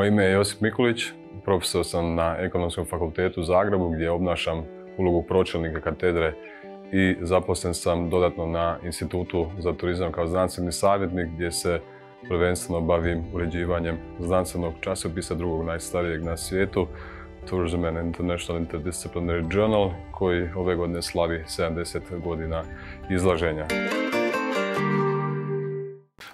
Moje ime je Josip Mikulić, profesor sam na Ekonomskom fakultetu u Zagrebu gdje obnašam ulogu pročelnika katedre i zaposlen sam dodatno na Institutu za turizam kao znanstveni savjetnik gdje se prvenstveno bavim uređivanjem znanstvenog časopisa drugog najstarijeg na svijetu Tourism and International Interdisciplinary Journal koji ove godine slavi 70 godina izlaženja.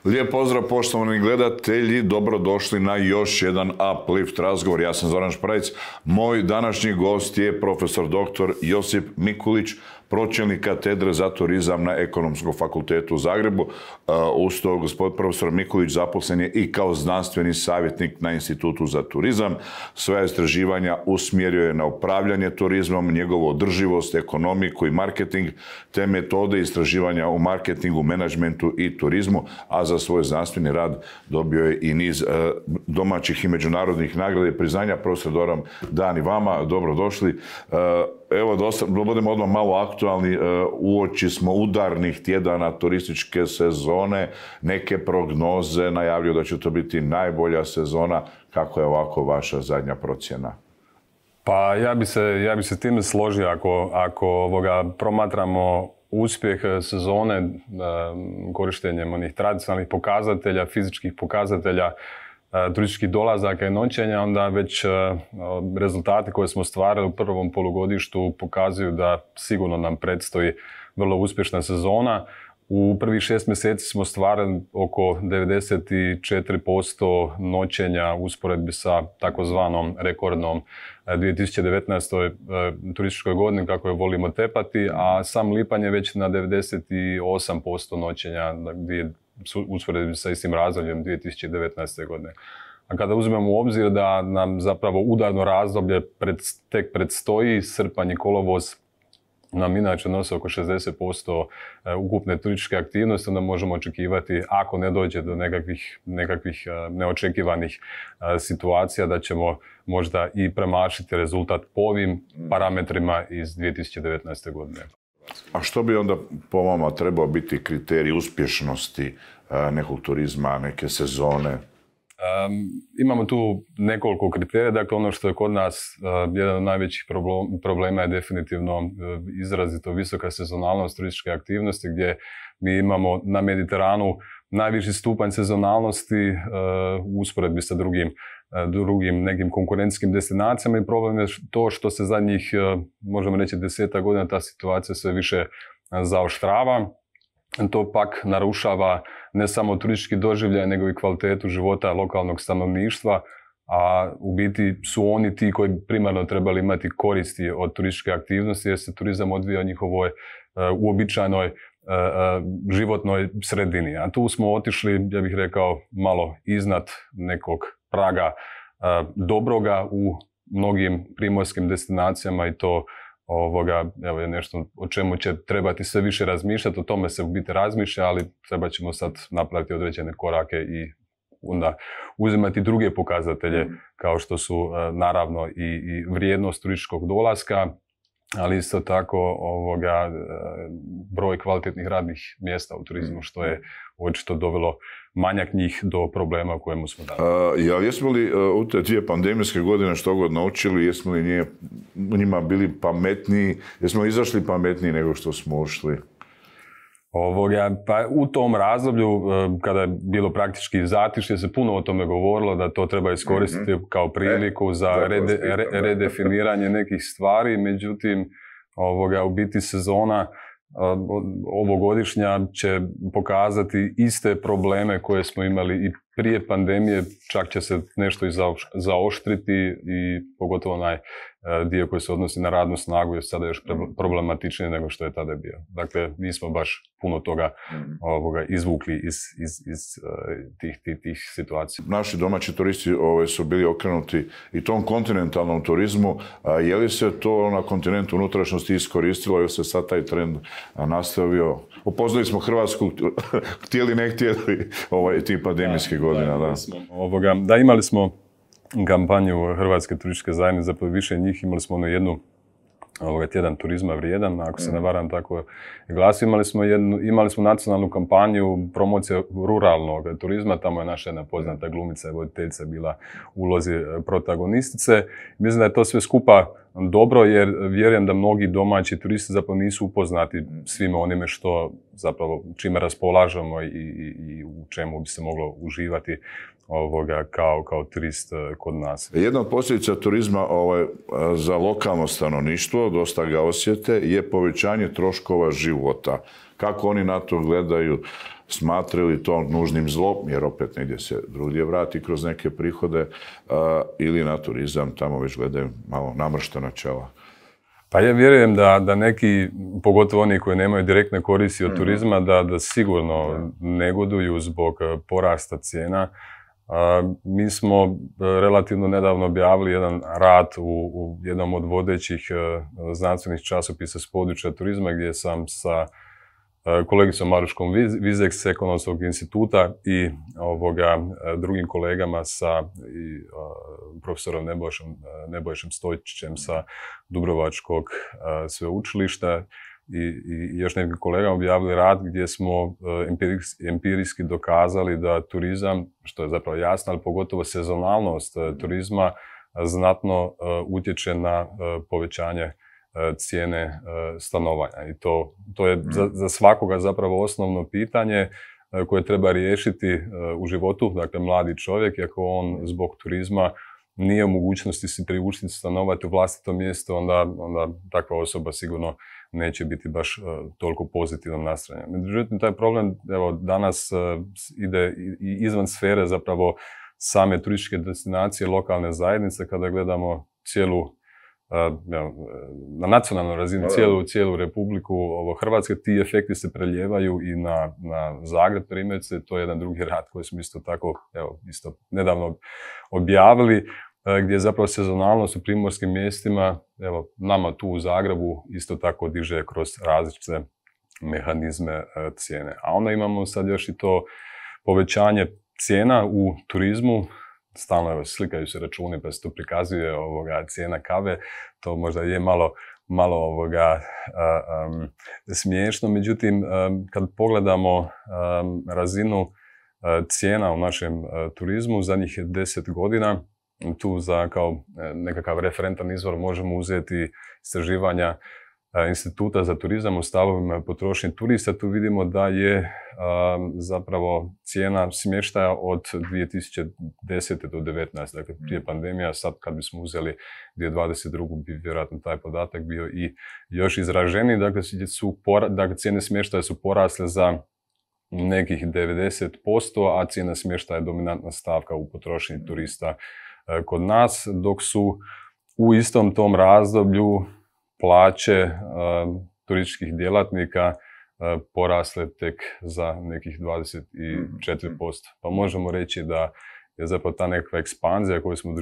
Lijep pozdrav poštovani gledatelji, dobrodošli na još jedan Uplift razgovor. Ja sam Zoran Šprajc, moj današnji gost je profesor dr. Josip Mikulić, pročelnik katedre za turizam na Ekonomskom fakultetu u Zagrebu. E, uz to gospodin profesor Mikulić zaposlen je i kao znanstveni savjetnik na Institutu za turizam. Svoja istraživanja usmjerio je na upravljanje turizmom, njegovu održivost, ekonomiku i marketing, te metode istraživanja u marketingu, menadžmentu i turizmu, a za svoj znanstveni rad dobio je i niz e, domaćih i međunarodnih nagrada i priznanja. Profesor Doram, dan i vama, dobrodošli. E, evo, da budemo odmah malo aktualni aktualni, e, uoči smo udarnih tjedana turističke sezone, neke prognoze najavljuju da će to biti najbolja sezona. Kako je ovako vaša zadnja procjena? Pa ja bi se, ja bi se time složio ako, ako ovoga promatramo uspjeh sezone e, korištenjem onih tradicionalnih pokazatelja, fizičkih pokazatelja, turističkih dolazaka i noćenja, onda već rezultati koje smo stvarili u prvom polugodištu pokazuju da sigurno nam predstoji vrlo uspješna sezona. U prvih šest mjeseci smo stvarali oko 94% noćenja usporedbi sa takozvanom rekordnom 2019. E, turističkoj godini kako je volimo tepati, a sam lipanj je već na 98% noćenja usporedim sa istim razdobljem 2019. godine. A kada uzmemo u obzir da nam zapravo udarno razdoblje pred, tek predstoji, srpanj kolovoz nam inače nose oko 60% e, ukupne turističke aktivnosti, onda možemo očekivati, ako ne dođe do nekakvih, nekakvih e, neočekivanih e, situacija, da ćemo možda i premašiti rezultat po ovim parametrima iz 2019. godine. A što bi onda po vama trebao biti kriterij uspješnosti e, nekog turizma, neke sezone? imamo tu nekoliko kriterija, dakle ono što je kod nas e, jedan od najvećih problema je definitivno e, izrazito visoka sezonalnost turističke aktivnosti gdje mi imamo na Mediteranu najviši stupanj sezonalnosti e, u usporedbi sa drugim, e, drugim nekim konkurentskim destinacijama i problem je to što se zadnjih, e, možemo reći, deseta godina ta situacija sve više zaoštrava. To pak narušava ne samo turistički doživljaj, nego i kvalitetu života lokalnog stanovništva, a u biti su oni ti koji primarno trebali imati koristi od turističke aktivnosti jer se turizam odvija u njihovoj uobičajenoj E, e, životnoj sredini. A tu smo otišli, ja bih rekao, malo iznad nekog praga e, dobroga u mnogim primorskim destinacijama i to ovoga, evo je nešto o čemu će trebati sve više razmišljati, o tome se u biti razmišlja, ali treba ćemo sad napraviti određene korake i onda uzimati druge pokazatelje mhm. kao što su naravno i, i vrijednost turističkog dolaska, ali isto tako ovoga, e, broj kvalitetnih radnih mjesta u turizmu, što je očito dovelo manjak njih do problema u kojemu smo danas. ja, jesmo li e, u te dvije pandemijske godine što god naučili, jesmo li nije, njima bili pametniji, jesmo li izašli pametniji nego što smo ušli? Ovoga, pa u tom razdoblju, e, kada je bilo praktički zatišje, se puno o tome govorilo da to treba iskoristiti mhm. kao e, priliku za redefiniranje nekih stvari, međutim, ovoga, u biti sezona e, ovogodišnja će pokazati iste probleme koje smo imali i prije pandemije, čak će se nešto i zaoštriti i pogotovo naj. E, dio koji se odnosi na radnu snagu je sada još mhm. problematičniji nego što je tada bio. Dakle, nismo baš puno toga mhm. ovoga, izvukli iz, iz, iz e, tih, tih, situacija. Naši domaći turisti ove, ovaj, su bili okrenuti i tom kontinentalnom turizmu. A, je li se to na kontinentu unutrašnjosti iskoristilo ili se sad taj trend nastavio? Opoznali smo Hrvatsku, htjeli ne htjeli ovaj, tih pandemijskih godina. Da, da. Ovoga, da, imali smo kampanju Hrvatske turističke zajednice, zapravo više njih, imali smo ono jednu ovoga tjedan turizma vrijedan, ako se ne mm. varam tako je Imali smo, jednu, imali smo nacionalnu kampanju promocije ruralnog turizma, tamo je naša jedna poznata glumica i voditeljica bila u ulozi e, protagonistice. Mislim da je to sve skupa dobro jer vjerujem da mnogi domaći turisti zapravo nisu upoznati svime onime što zapravo čime raspolažemo i u čemu bi se moglo uživati ovoga, kao, kao turist e, kod nas. Jedna od posljedica turizma ovaj, e, za lokalno stanovništvo, dosta ga osjete, je povećanje troškova života. Kako oni na to gledaju, smatraju li to nužnim zlom, jer opet negdje se drugdje vrati kroz neke prihode, e, ili na turizam, tamo već gledaju malo namrštena čela. Pa ja vjerujem da, da neki, pogotovo oni koji nemaju direktne koristi od mhm. turizma, da, da sigurno negoduju zbog porasta cijena mi smo e, relativno nedavno objavili jedan rad u, jednom od vodećih e, znanstvenih časopisa s područja turizma gdje sam sa e, kolegicom Maruškom Vizek s Ekonomskog instituta i ovoga, drugim kolegama sa i, profesorom Nebojšem, Nebojšem sa Dubrovačkog sveučilišta i, još nekim kolega objavili rad gdje smo e, empirijski dokazali da turizam, što je zapravo jasno, ali pogotovo sezonalnost e, turizma e, znatno utječe na povećanje cijene stanovanja. I to, je za, mm. za svakoga zapravo osnovno pitanje koje treba riješiti u životu. Dakle, mladi čovjek, ako on zbog turizma nije u mogućnosti si priuštiti stanovati u vlastito mjesto, onda, onda takva osoba sigurno neće biti baš e, toliko pozitivno nastrojena. Međutim, taj problem evo, danas e, ide i izvan sfere zapravo same turističke destinacije, lokalne zajednice, kada gledamo cijelu e, na nacionalnom razinu cijelu, cijelu Republiku ovo, Hrvatske, ti efekti se preljevaju i na, na Zagreb, primjerice, to je jedan drugi rad koji smo isto tako, evo, isto nedavno objavili, E, gdje zapravo sezonalnost u primorskim mjestima, evo, nama tu u Zagrebu isto tako diže kroz različite mehanizme e, cijene. A onda imamo sad još i to povećanje cijena u turizmu, stalno evo, slikaju se računi pa se tu prikazuje ovoga, cijena kave, to možda je malo malo ovoga e, smiješno. Međutim, kad pogledamo razinu cijena u našem turizmu zadnjih deset godina, tu za kao e, nekakav referentan izvor možemo uzeti istraživanja e, Instituta za turizam u stavovima potrošnje turista, tu vidimo da je zapravo cijena smještaja od 2010. do 19. Dakle, mm. prije pandemija, sad kad bismo uzeli 2022. bi vjerojatno taj podatak bio i još izraženi. Dakle, su dakle cijene smještaja su porasle za nekih 90%, a cijena smještaja je dominantna stavka u potrošnji mm. turista E, kod nas, dok su u istom tom razdoblju plaće e, turističkih djelatnika e, porasle tek za nekih 24%. Pa možemo reći da je zapravo ta nekakva ekspanzija koju smo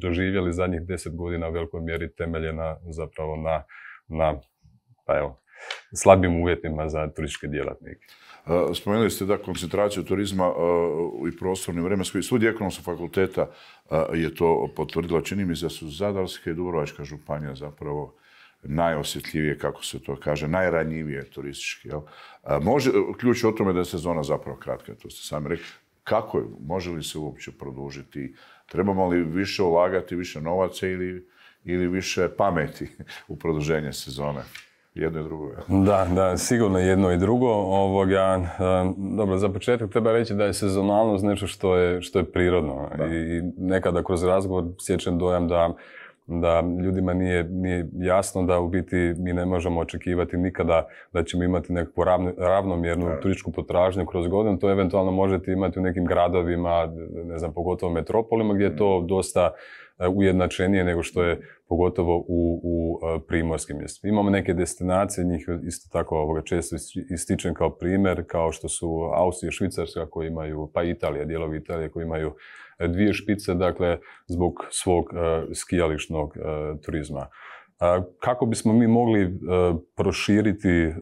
doživjeli, zadnjih 10 godina u velikoj mjeri temeljena zapravo na, na pa evo, slabim uvjetima za turističke djelatnike. E, spomenuli ste da koncentraciju turizma e, i prostorni vremenskoj i studij ekonomskog fakulteta e, je to potvrdila. Čini mi se da su Zadarska i Dubrovačka županija zapravo najosjetljivije, kako se to kaže, najranjivije turistički. Jel? Može, ključ je o tome da je sezona zapravo kratka, to ste sami rekli. Kako je? Može li se uopće produžiti? Trebamo li više ulagati, više novaca ili, ili više pameti u produženje sezone? jedno i drugo. Da, da, sigurno jedno i drugo. Ovoga, e, dobro, za početak treba reći da je sezonalnost nešto što je, što je prirodno. I nekada kroz razgovor sjećam dojam da da ljudima nije, nije jasno da u biti mi ne možemo očekivati nikada da ćemo imati nekakvu ravnomjernu da. turističku potražnju kroz godinu. To eventualno možete imati u nekim gradovima, ne znam, pogotovo metropolima gdje je to mm. dosta E, ujednačenije nego što je pogotovo u, u e, primorskim mjestima. Imamo neke destinacije, njih isto tako ovoga, često ističem kao primjer, kao što su Austrija i Švicarska koji imaju, pa Italija, dijelovi Italije koji imaju e, dvije špice, dakle, zbog svog skijališnog turizma. Kako bismo mi mogli proširiti,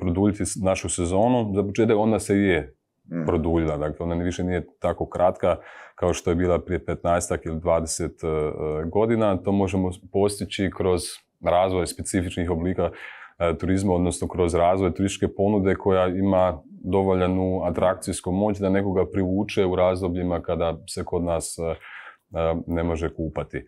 produljiti našu sezonu? Za početak ona se je Mm. produljila. Dakle, ona više nije tako kratka kao što je bila prije 15 ili 20 e, godina. To možemo postići kroz razvoj specifičnih oblika e, turizma, odnosno kroz razvoj turističke ponude koja ima dovoljanu atrakcijsku moć da nekoga privuče u razdobljima kada se kod nas e, ne može kupati.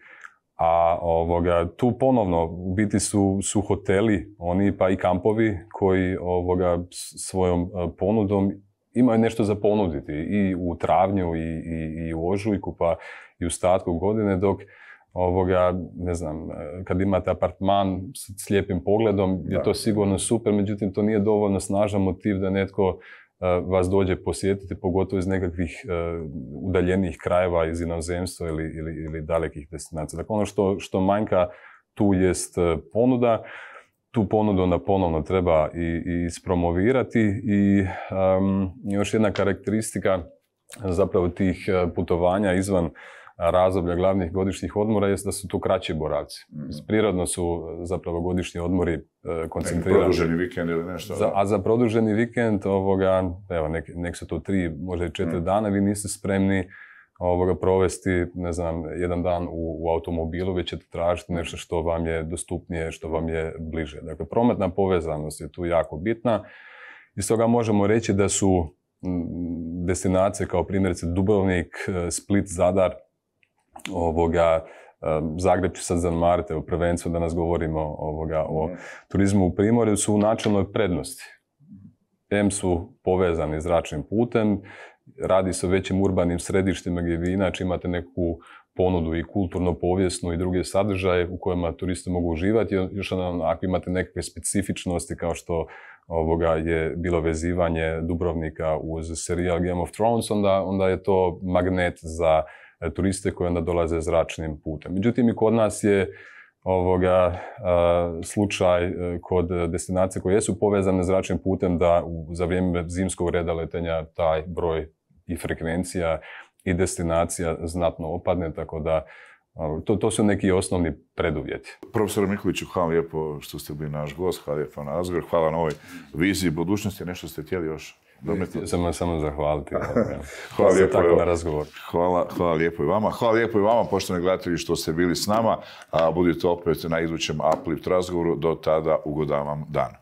A ovoga, tu ponovno u biti su, su hoteli, oni pa i kampovi koji ovoga, svojom ponudom imaju nešto za ponuditi i u travnju i, i, i u ožujku pa i u statku godine dok ovoga, ne znam, e, kad imate apartman s slijepim pogledom je to sigurno super, međutim to nije dovoljno snažan motiv da netko e, vas dođe posjetiti, pogotovo iz nekakvih e, udaljenih krajeva iz inozemstva ili, ili, ili dalekih destinacija. Dakle, ono što, što manjka tu jest ponuda, tu ponudu onda ponovno treba i, i ispromovirati i još jedna karakteristika e, zapravo tih e, putovanja izvan razdoblja glavnih godišnjih odmora jest da su tu kraći boravci. Mhm. Prirodno su e, zapravo godišnji odmori koncentrirani. produženi vikend ili nešto? a za produženi vikend, ovoga, evo, nek, su to tri, možda i četiri mhm. dana, vi niste spremni ovoga, provesti, ne znam, jedan dan u, u automobilu, već ćete tražiti nešto što vam je dostupnije, što vam je bliže. Dakle, prometna povezanost je tu jako bitna. Iz toga možemo reći da su destinacije kao primjerice Dubrovnik, e, Split, Zadar, ovoga, e, Zagreb ću sad u prevenciju, nas govorimo ovoga, o mhm. turizmu u Primorju, su u načelnoj prednosti. M su povezani zračnim putem, radi se o većim urbanim središtima gdje vi inače imate neku ponudu i kulturno povijesnu i druge sadržaje u kojima turisti mogu uživati. Još jedan, ako imate neke specifičnosti kao što ovoga je bilo vezivanje Dubrovnika uz serijal Game of Thrones, onda, onda je to magnet za e, turiste koji onda dolaze zračnim putem. Međutim, i kod nas je ovoga e, slučaj e, kod destinacije koje su povezane zračnim putem da za vrijeme zimskog reda letenja taj broj i frekvencija i destinacija znatno opadne, tako da to, to su neki osnovni preduvjeti. Profesor Mikuliću, hvala lijepo što ste bili naš gost, hvala lijepo na razgovor, hvala na ovoj viziji budućnosti, nešto ste htjeli još Samo samo zahvaliti. hvala lijepo na razgovor. Hvala, hvala lijepo i vama. Hvala lijepo i vama, poštovani gledatelji, što ste bili s nama. A budite opet na idućem Uplift razgovoru. Do tada ugodan dan.